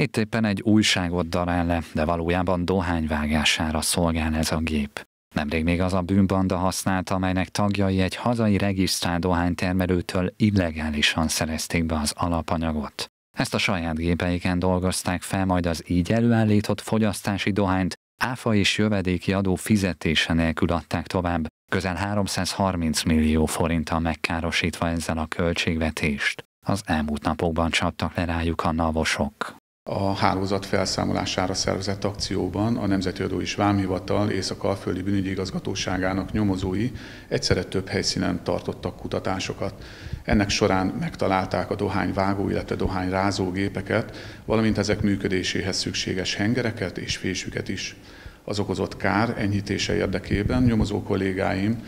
Itt éppen egy újságot darál le, de valójában dohányvágására szolgál ez a gép. Nemrég még az a bűnbanda használta, amelynek tagjai egy hazai regisztrált dohánytermelőtől illegálisan szerezték be az alapanyagot. Ezt a saját gépeiken dolgozták fel, majd az így előállított fogyasztási dohányt áfa és jövedéki adó fizetése nélkül adták tovább, közel 330 millió forinttal megkárosítva ezzel a költségvetést. Az elmúlt napokban csaptak le rájuk a navosok a hálózat felszámolására szervezett akcióban a Nemzeti és Vámhivatal Észak-Alföldi Bűnügyi Igazgatóságának nyomozói egyszerre több helyszínen tartottak kutatásokat. Ennek során megtalálták a dohányvágó, illetve dohányrázó gépeket, valamint ezek működéséhez szükséges hengereket és fésüket is. Az okozott kár enyhítése érdekében nyomozó kollégáim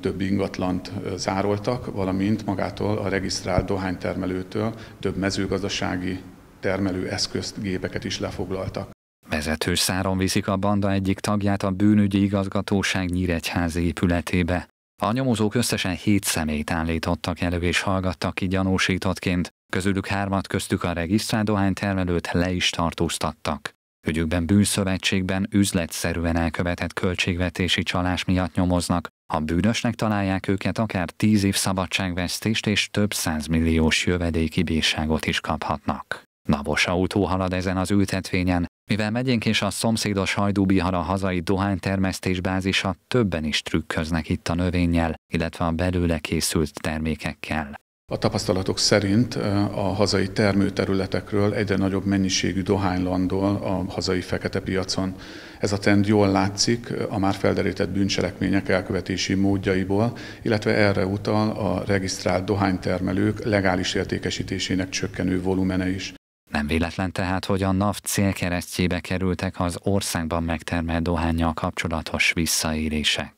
több ingatlant zároltak, valamint magától a regisztrált dohánytermelőtől több mezőgazdasági termelő eszközt, gépeket is lefoglaltak. Vezetős száron viszik a banda egyik tagját a bűnügyi igazgatóság Nyíregyházi épületébe. A nyomozók összesen hét szemét állítottak elő és hallgattak ki gyanúsítottként, közülük hármat köztük a regisztrált dohánytermelőt le is tartóztattak. Ügyükben bűnszövetségben üzletszerűen elkövetett költségvetési csalás miatt nyomoznak, ha bűnösnek találják őket, akár tíz év szabadságvesztést és több százmilliós jövedéki bírságot is kaphatnak. Babos autó halad ezen az ültetvényen, mivel megyénk és a szomszédos hajdúbihara hazai dohánytermesztés bázisa többen is trükköznek itt a növényel, illetve a belőle készült termékekkel. A tapasztalatok szerint a hazai termőterületekről egyre nagyobb mennyiségű dohány landol a hazai fekete piacon. Ez a trend jól látszik a már felderített bűncselekmények elkövetési módjaiból, illetve erre utal a regisztrált dohánytermelők legális értékesítésének csökkenő volumene is. Nem véletlen tehát, hogy a NAV célkeresztjébe kerültek az országban megtermelt dohányjal kapcsolatos visszaélések.